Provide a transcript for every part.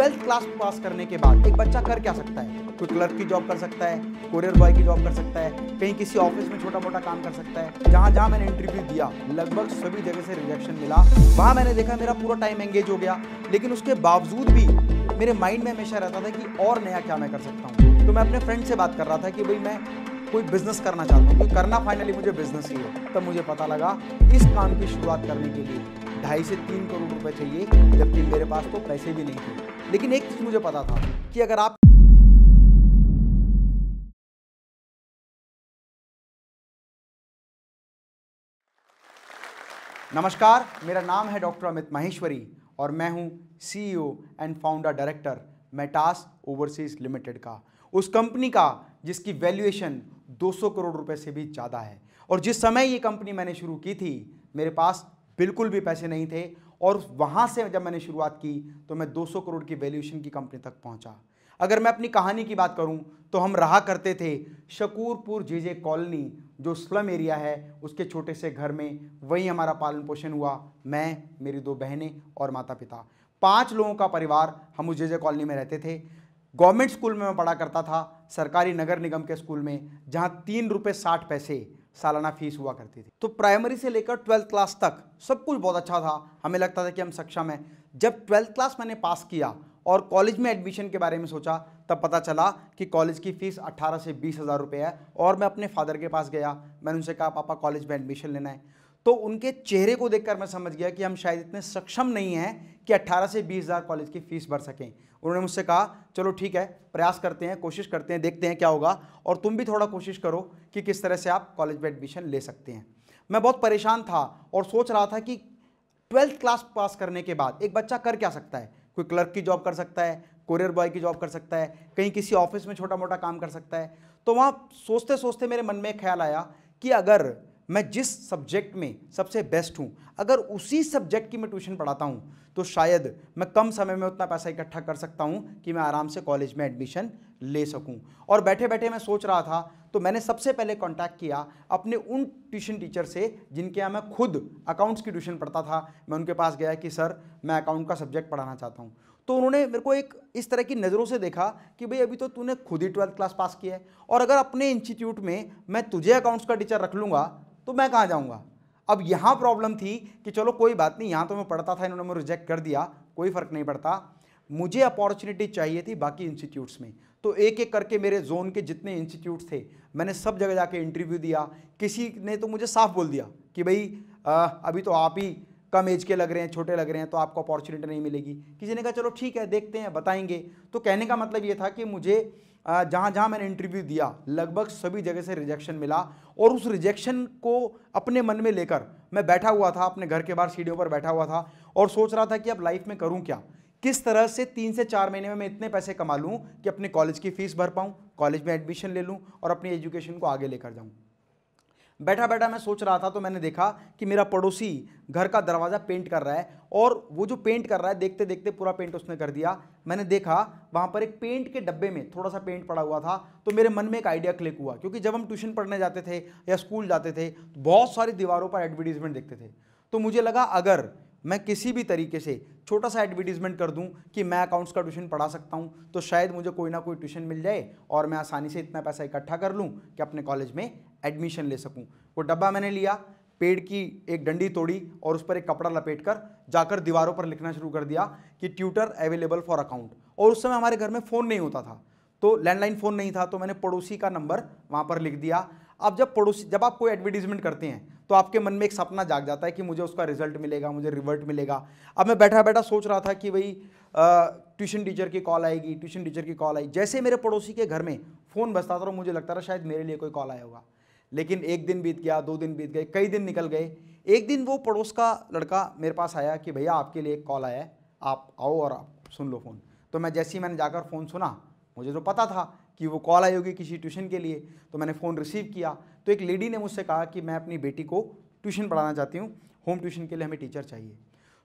twelfth class pass करने के बाद एक बच्चा कर क्या सकता है कोई क्लर्क की जॉब कर सकता है कोरियर बॉय की जॉब कर सकता है कहीं किसी ऑफिस में छोटा मोटा काम कर सकता है जहाँ जहाँ मैंने इंटरव्यू दिया लगभग सभी जगह से रिजेक्शन मिला वहाँ मैंने देखा मेरा पूरा टाइम एंगेज हो गया लेकिन उसके बावजूद भी मेरे माइंड में हमेशा रहता था कि और नया क्या मैं कर सकता हूँ तो मैं अपने फ्रेंड से बात कर रहा था कि भाई मैं कोई बिजनेस करना चाहता हूँ क्योंकि करना फाइनली मुझे बिजनेस ही है तब मुझे पता लगा इस काम की शुरुआत करने के लिए ढाई से तीन करोड़ रुपए चाहिए जबकि मेरे पास तो पैसे भी नहीं थे लेकिन एक चीज़ मुझे पता था कि अगर आप नमस्कार मेरा नाम है डॉक्टर अमित माहेश्वरी और मैं हूं CEO and founder director Metas overseas limited का उस कंपनी का जिसकी वैल्यूएशन 200 करोड़ रुपए से भी ज़्यादा है और जिस समय ये कंपनी मैंने शुरू की थी मेरे पास बिल्कुल भी पैसे नहीं थे और वहाँ से जब मैंने शुरुआत की तो मैं 200 करोड़ की वैल्यूएशन की कंपनी तक पहुँचा अगर मैं अपनी कहानी की बात करूँ तो हम रहा करते थे शकूरपुर जे जे कॉलोनी जो स्लम एरिया है उसके छोटे से घर में वहीं हमारा पालन पोषण हुआ मैं मेरी दो बहनें और माता पिता पाँच लोगों का परिवार हम उस जे जे कॉलोनी में रहते थे गवर्नमेंट स्कूल में मैं पढ़ा करता था सरकारी नगर निगम के स्कूल में जहाँ तीन रुपये साठ पैसे सालाना फीस हुआ करती थी तो प्राइमरी से लेकर ट्वेल्थ क्लास तक सब कुछ बहुत अच्छा था हमें लगता था कि हम सक्षम हैं जब ट्वेल्थ क्लास मैंने पास किया और कॉलेज में एडमिशन के बारे में सोचा तब पता चला कि कॉलेज की फ़ीस 18 से बीस हज़ार रुपये है और मैं अपने फादर के पास गया मैंने उनसे कहा पापा कॉलेज में एडमिशन लेना है तो उनके चेहरे को देखकर मैं समझ गया कि हम शायद इतने सक्षम नहीं हैं कि 18 से बीस हज़ार कॉलेज की फ़ीस भर सकें उन्होंने मुझसे कहा चलो ठीक है प्रयास करते हैं कोशिश करते हैं देखते हैं क्या होगा और तुम भी थोड़ा कोशिश करो कि किस तरह से आप कॉलेज में एडमिशन ले सकते हैं मैं बहुत परेशान था और सोच रहा था कि ट्वेल्थ क्लास पास करने के बाद एक बच्चा कर क्या सकता है कोई क्लर्क की जॉब कर सकता है कुरियर बॉय की जॉब कर सकता है कहीं किसी ऑफिस में छोटा मोटा काम कर सकता है तो वहाँ सोचते सोचते मेरे मन में ख्याल आया कि अगर मैं जिस सब्जेक्ट में सबसे बेस्ट हूँ अगर उसी सब्जेक्ट की मैं ट्यूशन पढ़ाता हूँ तो शायद मैं कम समय में उतना पैसा इकट्ठा कर सकता हूँ कि मैं आराम से कॉलेज में एडमिशन ले सकूँ और बैठे बैठे मैं सोच रहा था तो मैंने सबसे पहले कांटेक्ट किया अपने उन ट्यूशन टीचर से जिनके यहाँ मैं खुद अकाउंट्स की ट्यूशन पढ़ता था मैं उनके पास गया कि सर मैं अकाउंट का सब्जेक्ट पढ़ाना चाहता हूँ तो उन्होंने मेरे को एक इस तरह की नज़रों से देखा कि भाई अभी तो तूने खुद ही ट्वेल्थ क्लास पास किया है और अगर अपने इंस्टीट्यूट में मैं तुझे अकाउंट्स का टीचर रख लूँगा तो मैं कहाँ जाऊँगा अब यहाँ प्रॉब्लम थी कि चलो कोई बात नहीं यहाँ तो मैं पढ़ता था इन्होंने मुझे रिजेक्ट कर दिया कोई फ़र्क नहीं पड़ता मुझे अपॉर्चुनिटी चाहिए थी बाकी इंस्टीट्यूट्स में तो एक एक करके मेरे जोन के जितने इंस्टीट्यूट थे मैंने सब जगह जाके इंटरव्यू दिया किसी ने तो मुझे साफ बोल दिया कि भाई आ, अभी तो आप ही कम एज के लग रहे हैं छोटे लग रहे हैं तो आपको अपॉर्चुनिटी नहीं मिलेगी किसी ने कहा चलो ठीक है देखते हैं बताएंगे तो कहने का मतलब ये था कि मुझे जहाँ जहाँ मैंने इंटरव्यू दिया लगभग सभी जगह से रिजेक्शन मिला और उस रिजेक्शन को अपने मन में लेकर मैं बैठा हुआ था अपने घर के बाहर सीढ़ियों पर बैठा हुआ था और सोच रहा था कि अब लाइफ में करूँ क्या किस तरह से तीन से चार महीने में मैं इतने पैसे कमा लूँ कि अपने कॉलेज की फ़ीस भर पाऊँ कॉलेज में एडमिशन ले लूँ और अपनी एजुकेशन को आगे लेकर जाऊँ बैठा बैठा मैं सोच रहा था तो मैंने देखा कि मेरा पड़ोसी घर का दरवाज़ा पेंट कर रहा है और वो जो पेंट कर रहा है देखते देखते पूरा पेंट उसने कर दिया मैंने देखा वहाँ पर एक पेंट के डब्बे में थोड़ा सा पेंट पड़ा हुआ था तो मेरे मन में एक आइडिया क्लिक हुआ क्योंकि जब हम ट्यूशन पढ़ने जाते थे या स्कूल जाते थे तो बहुत सारी दीवारों पर एडवर्टीजमेंट देखते थे तो मुझे लगा अगर मैं किसी भी तरीके से छोटा सा एडवर्टीजमेंट कर दूं कि मैं अकाउंट्स का ट्यूशन पढ़ा सकता हूं तो शायद मुझे कोई ना कोई ट्यूशन मिल जाए और मैं आसानी से इतना पैसा इकट्ठा कर लूं कि अपने कॉलेज में एडमिशन ले सकूं वो डब्बा मैंने लिया पेड़ की एक डंडी तोड़ी और उस पर एक कपड़ा लपेट कर जाकर दीवारों पर लिखना शुरू कर दिया कि ट्यूटर अवेलेबल फॉर अकाउंट और उस समय हमारे घर में फ़ोन नहीं होता था तो लैंडलाइन फ़ोन नहीं था तो मैंने पड़ोसी का नंबर वहाँ पर लिख दिया अब जब पड़ोसी जब आप कोई एडवर्टीजमेंट करते हैं तो आपके मन में एक सपना जाग जाता है कि मुझे उसका रिजल्ट मिलेगा मुझे रिवर्ट मिलेगा अब मैं बैठा बैठा सोच रहा था कि भाई ट्यूशन टीचर की कॉल आएगी ट्यूशन टीचर की कॉल आई जैसे मेरे पड़ोसी के घर में फ़ोन बसता था तो मुझे लगता था शायद मेरे लिए कोई कॉल आया होगा लेकिन एक दिन बीत गया दो दिन बीत गए कई दिन निकल गए एक दिन वो पड़ोस का लड़का मेरे पास आया कि भैया आपके लिए एक कॉल आया है आप आओ और आप सुन लो फ़ोन तो मैं जैसे ही मैंने जाकर फ़ोन सुना मुझे तो पता था कि वो कॉल आई होगी किसी ट्यूशन के लिए तो मैंने फ़ोन रिसीव किया तो एक लेडी ने मुझसे कहा कि मैं अपनी बेटी को ट्यूशन पढ़ाना चाहती हूँ होम ट्यूशन के लिए हमें टीचर चाहिए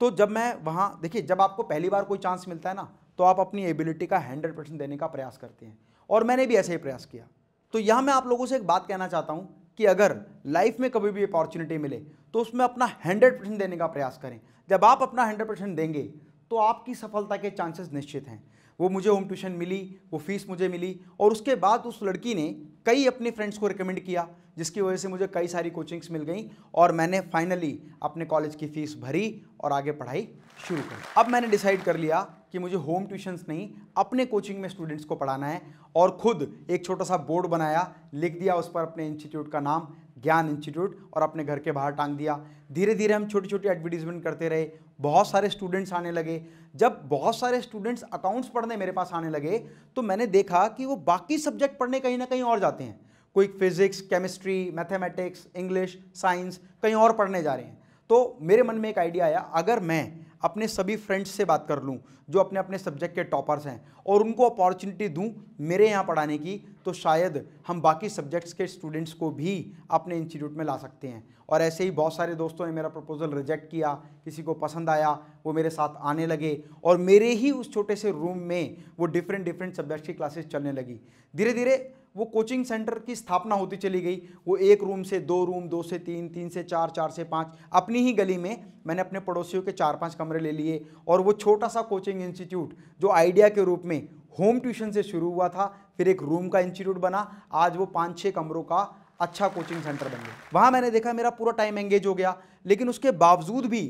तो जब मैं वहाँ देखिए जब आपको पहली बार कोई चांस मिलता है ना तो आप अपनी एबिलिटी का हंड्रेड परसेंट देने का प्रयास करते हैं और मैंने भी ऐसे ही प्रयास किया तो यहाँ मैं आप लोगों से एक बात कहना चाहता हूँ कि अगर लाइफ में कभी भी अपॉर्चुनिटी मिले तो उसमें अपना हंड्रेड परसेंट देने का प्रयास करें जब आप अपना हंड्रेड परसेंट देंगे तो आपकी सफलता के चांसेस निश्चित हैं वो मुझे होम ट्यूशन मिली वो फीस मुझे मिली और उसके बाद उस लड़की ने कई अपने फ्रेंड्स को रिकमेंड किया जिसकी वजह से मुझे कई सारी कोचिंग्स मिल गई और मैंने फाइनली अपने कॉलेज की फ़ीस भरी और आगे पढ़ाई शुरू करी अब मैंने डिसाइड कर लिया कि मुझे होम ट्यूशन्स नहीं अपने कोचिंग में स्टूडेंट्स को पढ़ाना है और ख़ुद एक छोटा सा बोर्ड बनाया लिख दिया उस पर अपने इंस्टीट्यूट का नाम ज्ञान इंस्टीट्यूट और अपने घर के बाहर टांग दिया धीरे धीरे हम छोटी छोटी एडवर्टीजमेंट करते रहे बहुत सारे स्टूडेंट्स आने लगे जब बहुत सारे स्टूडेंट्स अकाउंट्स पढ़ने मेरे पास आने लगे तो मैंने देखा कि वो बाकी सब्जेक्ट पढ़ने कहीं ना कहीं और जाते हैं कोई physics chemistry mathematics English science कहीं और पढ़ने जा रहे हैं तो मेरे मन में एक आइडिया आया अगर मैं अपने सभी फ्रेंड्स से बात कर लूँ जो अपने अपने सब्जेक्ट के टॉपर्स हैं और उनको अपॉर्चुनिटी दूँ मेरे यहाँ पढ़ाने की तो शायद हम बाकी सब्जेक्ट्स के स्टूडेंट्स को भी अपने इंस्टीट्यूट में ला सकते हैं और ऐसे ही बहुत सारे दोस्तों ने मेरा प्रपोज़ल रिजेक्ट किया किसी को पसंद आया वो मेरे साथ आने लगे और मेरे ही उस छोटे से रूम में वो डिफरेंट डिफरेंट सब्जेक्ट्स की क्लासेस चलने लगी धीरे धीरे वो कोचिंग सेंटर की स्थापना होती चली गई वो एक रूम से दो रूम दो से तीन तीन से चार चार से पाँच अपनी ही गली में मैंने अपने पड़ोसियों के चार पांच कमरे ले लिए और वो छोटा सा कोचिंग इंस्टीट्यूट जो आइडिया के रूप में होम ट्यूशन से शुरू हुआ था फिर एक रूम का इंस्टीट्यूट बना आज वो पाँच छः कमरों का अच्छा कोचिंग सेंटर बन गया वहाँ मैंने देखा मेरा पूरा टाइम एंगेज हो गया लेकिन उसके बावजूद भी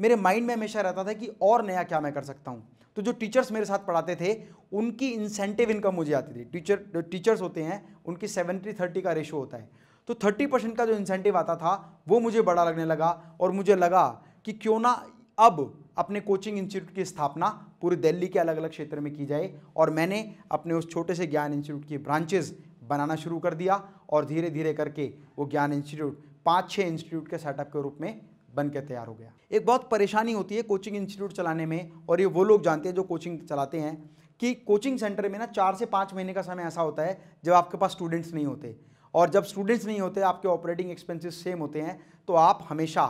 मेरे माइंड में हमेशा रहता था कि और नया क्या मैं कर सकता हूँ तो जो टीचर्स मेरे साथ पढ़ाते थे उनकी इंसेंटिव इनकम मुझे आती थी टीचर टीचर्स होते हैं उनकी सेवेंटी थर्टी का रेशो होता है तो थर्टी परसेंट का जो इंसेंटिव आता था वो मुझे बड़ा लगने लगा और मुझे लगा कि क्यों ना अब अपने कोचिंग इंस्टीट्यूट की स्थापना पूरी दिल्ली के अलग अलग क्षेत्र में की जाए और मैंने अपने उस छोटे से ज्ञान इंस्टीट्यूट की ब्रांचेज बनाना शुरू कर दिया और धीरे धीरे करके वो ज्ञान इंस्टीट्यूट पाँच छः इंस्टीट्यूट के सेटअप के रूप में बन के तैयार हो गया एक बहुत परेशानी होती है कोचिंग इंस्टीट्यूट चलाने में और ये वो लोग जानते हैं जो कोचिंग चलाते हैं कि कोचिंग सेंटर में ना चार से पाँच महीने का समय ऐसा होता है जब आपके पास स्टूडेंट्स नहीं होते और जब स्टूडेंट्स नहीं होते आपके ऑपरेटिंग एक्सपेंसेस सेम होते हैं तो आप हमेशा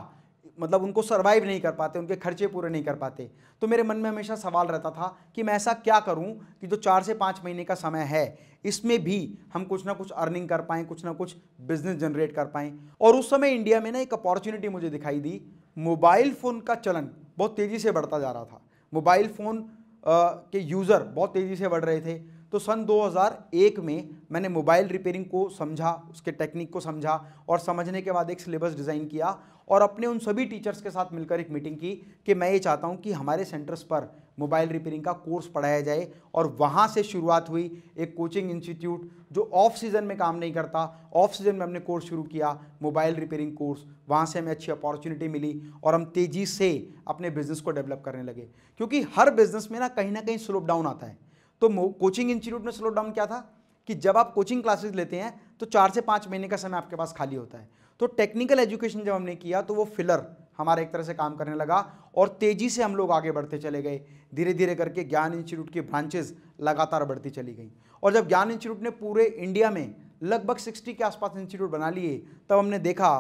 मतलब उनको सर्वाइव नहीं कर पाते उनके खर्चे पूरे नहीं कर पाते तो मेरे मन में हमेशा सवाल रहता था कि मैं ऐसा क्या करूं कि जो चार से पाँच महीने का समय है इसमें भी हम कुछ ना कुछ अर्निंग कर पाएँ कुछ ना कुछ बिजनेस जनरेट कर पाएँ और उस समय इंडिया में ना एक अपॉर्चुनिटी मुझे दिखाई दी मोबाइल फ़ोन का चलन बहुत तेज़ी से बढ़ता जा रहा था मोबाइल फ़ोन के यूज़र बहुत तेज़ी से बढ़ रहे थे तो सन 2001 में मैंने मोबाइल रिपेयरिंग को समझा उसके टेक्निक को समझा और समझने के बाद एक सिलेबस डिज़ाइन किया और अपने उन सभी टीचर्स के साथ मिलकर एक मीटिंग की कि मैं ये चाहता हूँ कि हमारे सेंटर्स पर मोबाइल रिपेयरिंग का कोर्स पढ़ाया जाए और वहाँ से शुरुआत हुई एक कोचिंग इंस्टीट्यूट जो ऑफ सीज़न में काम नहीं करता ऑफ सीज़न में हमने कोर्स शुरू किया मोबाइल रिपेयरिंग कोर्स वहाँ से हमें अच्छी अपॉर्चुनिटी मिली और हम तेज़ी से अपने बिज़नेस को डेवलप करने लगे क्योंकि हर बिज़नेस में ना कहीं ना कहीं स्लोप डाउन आता है तो कोचिंग इंस्टीट्यूट में स्लोप डाउन क्या था कि जब आप कोचिंग क्लासेस लेते हैं तो चार से पाँच महीने का समय आपके पास खाली होता है तो टेक्निकल एजुकेशन जब हमने किया तो वो फिलर हमारा एक तरह से काम करने लगा और तेज़ी से हम लोग आगे बढ़ते चले गए धीरे धीरे करके ज्ञान इंस्टीट्यूट की ब्रांचेज लगातार बढ़ती चली गई और जब ज्ञान इंस्टीट्यूट ने पूरे इंडिया में लगभग सिक्सटी के आसपास इंस्टीट्यूट बना लिए तब हमने देखा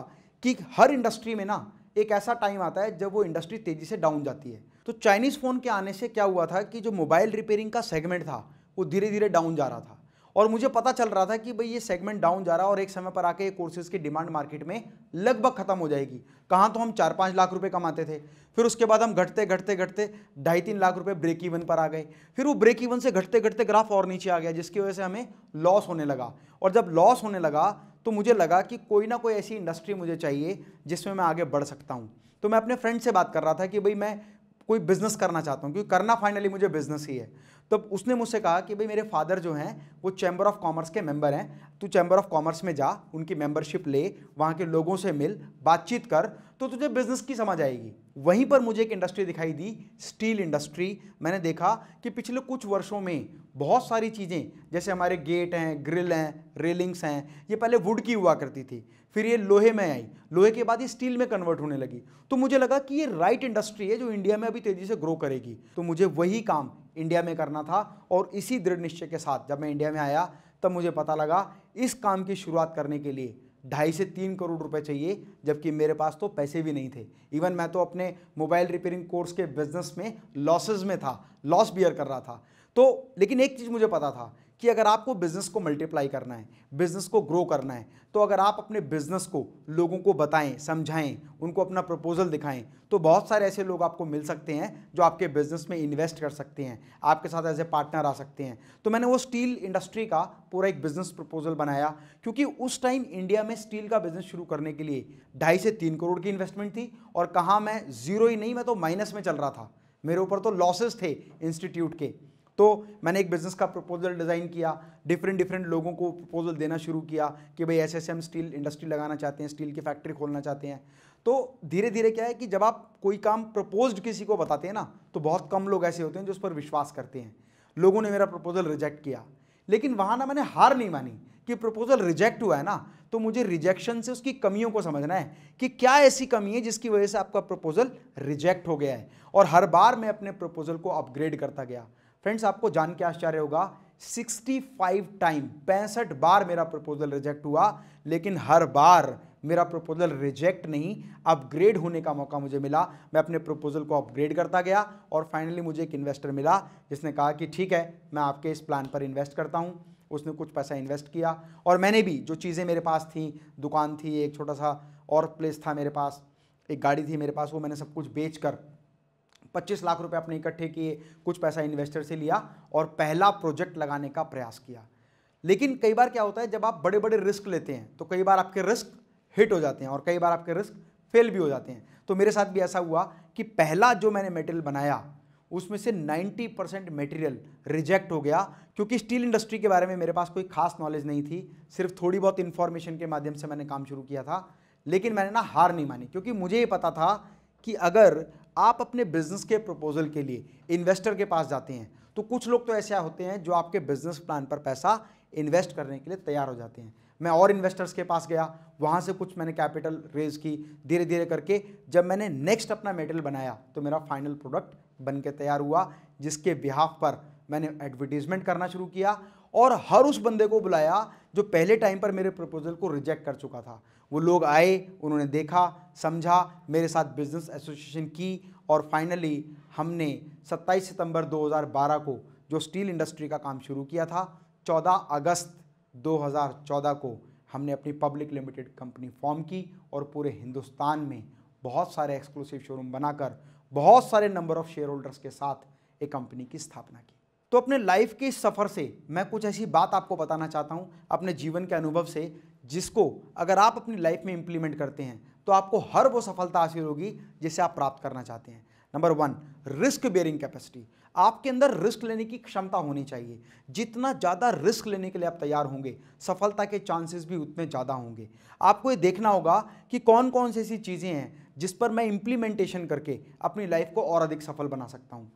कि हर इंडस्ट्री में ना एक ऐसा टाइम आता है जब वो इंडस्ट्री तेज़ी से डाउन जाती है तो चाइनीज़ फ़ोन के आने से क्या हुआ था कि जो मोबाइल रिपेयरिंग का सेगमेंट था वो धीरे धीरे डाउन जा रहा था और मुझे पता चल रहा था कि भाई ये सेगमेंट डाउन जा रहा है और एक समय पर आके ये कोर्सेज की डिमांड मार्केट में लगभग खत्म हो जाएगी कहाँ तो हम चार पाँच लाख रुपए कमाते थे फिर उसके बाद हम घटते घटते घटते ढाई तीन लाख रुपए ब्रेक इवन पर आ गए फिर वो ब्रेक इवन से घटते घटते ग्राफ और नीचे आ गया जिसकी वजह से हमें लॉस होने लगा और जब लॉस होने लगा तो मुझे लगा कि कोई ना कोई ऐसी इंडस्ट्री मुझे चाहिए जिसमें मैं आगे बढ़ सकता हूँ तो मैं अपने फ्रेंड से बात कर रहा था कि भाई मैं कोई बिजनेस करना चाहता हूँ क्योंकि करना फाइनली मुझे बिजनेस ही है तो उसने मुझसे कहा कि भाई मेरे फादर जो हैं वो चैम्बर ऑफ कॉमर्स के मेंबर हैं तू चैम्बर ऑफ कॉमर्स में जा उनकी मेंबरशिप ले वहाँ के लोगों से मिल बातचीत कर तो तुझे बिजनेस की समझ आएगी वहीं पर मुझे एक इंडस्ट्री दिखाई दी स्टील इंडस्ट्री मैंने देखा कि पिछले कुछ वर्षों में बहुत सारी चीज़ें जैसे हमारे गेट हैं ग्रिल हैं रेलिंग्स हैं ये पहले वुड की हुआ करती थी फिर ये लोहे में आई लोहे के बाद ये स्टील में कन्वर्ट होने लगी तो मुझे लगा कि ये राइट इंडस्ट्री है जो इंडिया में अभी तेज़ी से ग्रो करेगी तो मुझे वही काम इंडिया में करना था और इसी दृढ़ निश्चय के साथ जब मैं इंडिया में आया तब मुझे पता लगा इस काम की शुरुआत करने के लिए ढाई से तीन करोड़ रुपए चाहिए जबकि मेरे पास तो पैसे भी नहीं थे इवन मैं तो अपने मोबाइल रिपेयरिंग कोर्स के बिजनेस में लॉसेज में था लॉस बियर कर रहा था तो लेकिन एक चीज़ मुझे पता था कि अगर आपको बिज़नेस को मल्टीप्लाई करना है बिज़नेस को ग्रो करना है तो अगर आप अपने बिज़नेस को लोगों को बताएं समझाएं उनको अपना प्रपोजल दिखाएं तो बहुत सारे ऐसे लोग आपको मिल सकते हैं जो आपके बिज़नेस में इन्वेस्ट कर सकते हैं आपके साथ एज ए पार्टनर आ सकते हैं तो मैंने वो स्टील इंडस्ट्री का पूरा एक बिज़नेस प्रपोजल बनाया क्योंकि उस टाइम इंडिया में स्टील का बिज़नेस शुरू करने के लिए ढाई से तीन करोड़ की इन्वेस्टमेंट थी और कहाँ मैं ज़ीरो ही नहीं मैं तो माइनस में चल रहा था मेरे ऊपर तो लॉसेज थे इंस्टीट्यूट के तो मैंने एक बिज़नेस का प्रपोजल डिज़ाइन किया डिफरेंट डिफरेंट लोगों को प्रपोजल देना शुरू किया कि भाई ऐसे ऐसे हम स्टील इंडस्ट्री लगाना चाहते हैं स्टील की फैक्ट्री खोलना चाहते हैं तो धीरे धीरे क्या है कि जब आप कोई काम प्रपोज्ड किसी को बताते हैं ना तो बहुत कम लोग ऐसे होते हैं जो उस पर विश्वास करते हैं लोगों ने मेरा प्रपोजल रिजेक्ट किया लेकिन वहाँ ना मैंने हार नहीं मानी कि प्रपोजल रिजेक्ट हुआ है ना तो मुझे रिजेक्शन से उसकी कमियों को समझना है कि क्या ऐसी कमी है जिसकी वजह से आपका प्रपोजल रिजेक्ट हो गया है और हर बार मैं अपने प्रपोजल को अपग्रेड करता गया फ्रेंड्स आपको जान के आश्चर्य होगा 65 टाइम पैंसठ बार मेरा प्रपोजल रिजेक्ट हुआ लेकिन हर बार मेरा प्रपोजल रिजेक्ट नहीं अपग्रेड होने का मौका मुझे मिला मैं अपने प्रपोजल को अपग्रेड करता गया और फाइनली मुझे एक इन्वेस्टर मिला जिसने कहा कि ठीक है मैं आपके इस प्लान पर इन्वेस्ट करता हूँ उसने कुछ पैसा इन्वेस्ट किया और मैंने भी जो चीज़ें मेरे पास थी दुकान थी एक छोटा सा और प्लेस था मेरे पास एक गाड़ी थी मेरे पास वो मैंने सब कुछ बेच कर 25 लाख रुपए अपने इकट्ठे किए कुछ पैसा इन्वेस्टर से लिया और पहला प्रोजेक्ट लगाने का प्रयास किया लेकिन कई बार क्या होता है जब आप बड़े बड़े रिस्क लेते हैं तो कई बार आपके रिस्क हिट हो जाते हैं और कई बार आपके रिस्क फेल भी हो जाते हैं तो मेरे साथ भी ऐसा हुआ कि पहला जो मैंने मेटेरियल बनाया उसमें से 90 परसेंट मेटेरियल रिजेक्ट हो गया क्योंकि स्टील इंडस्ट्री के बारे में मेरे पास कोई खास नॉलेज नहीं थी सिर्फ थोड़ी बहुत इन्फॉर्मेशन के माध्यम से मैंने काम शुरू किया था लेकिन मैंने ना हार नहीं मानी क्योंकि मुझे ये पता था कि अगर आप अपने बिजनेस के प्रपोजल के लिए इन्वेस्टर के पास जाते हैं तो कुछ लोग तो ऐसे होते हैं जो आपके बिजनेस प्लान पर पैसा इन्वेस्ट करने के लिए तैयार हो जाते हैं मैं और इन्वेस्टर्स के पास गया वहाँ से कुछ मैंने कैपिटल रेज की धीरे धीरे करके जब मैंने नेक्स्ट अपना मेटेरियल बनाया तो मेरा फाइनल प्रोडक्ट बन के तैयार हुआ जिसके बिहाफ पर मैंने एडवर्टीजमेंट करना शुरू किया और हर उस बंदे को बुलाया जो पहले टाइम पर मेरे प्रपोजल को रिजेक्ट कर चुका था वो लोग आए उन्होंने देखा समझा मेरे साथ बिज़नेस एसोसिएशन की और फाइनली हमने 27 सितंबर 2012 को जो स्टील इंडस्ट्री का काम शुरू किया था 14 अगस्त 2014 को हमने अपनी पब्लिक लिमिटेड कंपनी फॉर्म की और पूरे हिंदुस्तान में बहुत सारे एक्सक्लूसिव शोरूम बनाकर बहुत सारे नंबर ऑफ शेयर होल्डर्स के साथ एक कंपनी की स्थापना की तो अपने लाइफ के इस सफ़र से मैं कुछ ऐसी बात आपको बताना चाहता हूँ अपने जीवन के अनुभव से जिसको अगर आप अपनी लाइफ में इम्प्लीमेंट करते हैं तो आपको हर वो सफलता हासिल होगी जिसे आप प्राप्त करना चाहते हैं number one risk bearing capacity आपके अंदर रिस्क लेने की क्षमता होनी चाहिए जितना ज़्यादा रिस्क लेने के लिए आप तैयार होंगे सफलता के चांसेस भी उतने ज़्यादा होंगे आपको ये देखना होगा कि कौन कौन सी ऐसी चीज़ें हैं जिस पर मैं इम्प्लीमेंटेशन करके अपनी लाइफ को और अधिक सफल बना सकता हूँ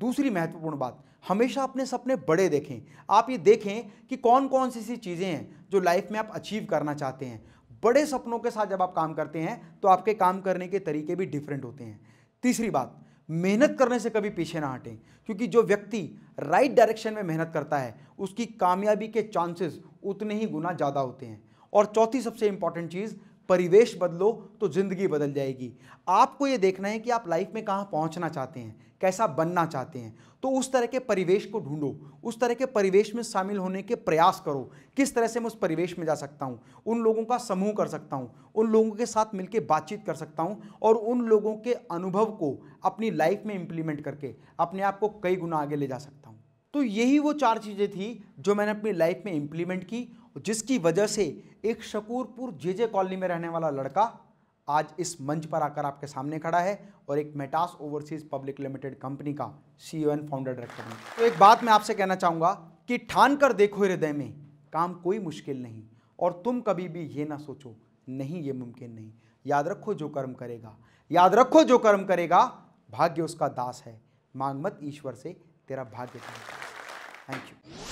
दूसरी महत्वपूर्ण बात हमेशा अपने सपने बड़े देखें आप ये देखें कि कौन कौन सी सी चीज़ें हैं जो लाइफ में आप अचीव करना चाहते हैं बड़े सपनों के साथ जब आप काम करते हैं तो आपके काम करने के तरीके भी डिफरेंट होते हैं तीसरी बात मेहनत करने से कभी पीछे ना हटें क्योंकि जो व्यक्ति राइट डायरेक्शन में मेहनत करता है उसकी कामयाबी के चांसेस उतने ही गुना ज़्यादा होते हैं और चौथी सबसे इंपॉर्टेंट चीज़ परिवेश बदलो तो ज़िंदगी बदल जाएगी आपको ये देखना है कि आप लाइफ में कहाँ पहुँचना चाहते हैं कैसा बनना चाहते हैं तो उस तरह के परिवेश को ढूंढो उस तरह के परिवेश में शामिल होने के प्रयास करो किस तरह से मैं उस परिवेश में जा सकता हूँ उन लोगों का समूह कर सकता हूँ उन लोगों के साथ मिलकर बातचीत कर सकता हूँ और उन लोगों के अनुभव को अपनी लाइफ में इम्प्लीमेंट करके अपने आप को कई गुना आगे ले जा सकता हूँ तो यही वो चार चीज़ें थी जो मैंने अपनी लाइफ में इम्प्लीमेंट की जिसकी वजह से एक शकूरपुर जे जे कॉलोनी में रहने वाला लड़का आज इस मंच पर आकर आपके सामने खड़ा है और एक Metas overseas public limited company का सीईओ एंड फाउंडर डायरेक्टर है तो एक बात मैं आपसे कहना चाहूँगा कि ठान कर देखो हृदय में काम कोई मुश्किल नहीं और तुम कभी भी ये ना सोचो नहीं ये मुमकिन नहीं याद रखो जो कर्म करेगा याद रखो जो कर्म करेगा भाग्य उसका दास है मांग मत ईश्वर से तेरा भाग्य थैंक यू